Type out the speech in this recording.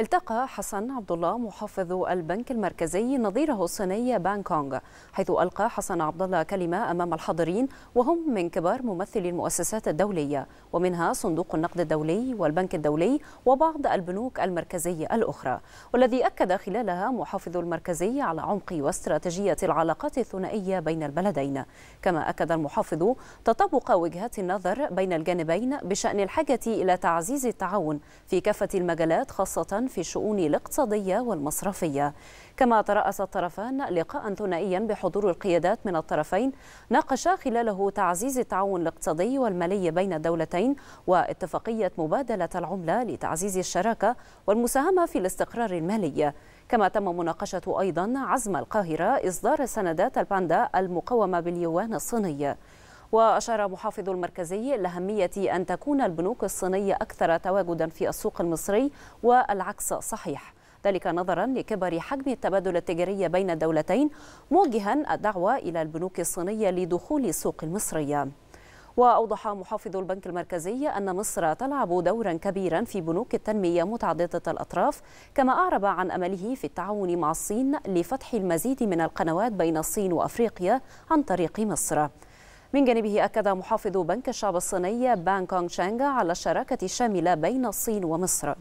التقى حسن عبد الله محافظ البنك المركزي نظيره الصيني بانك كونغ حيث ألقى حسن عبد الله كلمة أمام الحاضرين وهم من كبار ممثلي المؤسسات الدولية ومنها صندوق النقد الدولي والبنك الدولي وبعض البنوك المركزية الأخرى والذي أكد خلالها محافظ المركزي على عمق واستراتيجية العلاقات الثنائية بين البلدين كما أكد المحافظ تطابق وجهات النظر بين الجانبين بشأن الحاجة إلى تعزيز التعاون في كافة المجالات خاصة في الشؤون الاقتصادية والمصرفية كما ترأس الطرفان لقاء ثنائيا بحضور القيادات من الطرفين ناقشا خلاله تعزيز التعاون الاقتصادي والمالي بين الدولتين واتفاقية مبادلة العملة لتعزيز الشراكة والمساهمة في الاستقرار المالي كما تم مناقشة أيضا عزم القاهرة إصدار سندات الباندا المقومة باليوان الصيني وأشار محافظ المركزي لأهمية أن تكون البنوك الصينية أكثر تواجدا في السوق المصري والعكس صحيح ذلك نظرا لكبر حجم التبادل التجاري بين الدولتين موجها الدعوة إلى البنوك الصينية لدخول السوق المصرية وأوضح محافظ البنك المركزي أن مصر تلعب دورا كبيرا في بنوك التنمية متعددة الأطراف كما أعرب عن أمله في التعاون مع الصين لفتح المزيد من القنوات بين الصين وأفريقيا عن طريق مصر من جانبه أكد محافظ بنك الشعب الصيني بان كونغ شانغ على الشراكة الشاملة بين الصين ومصر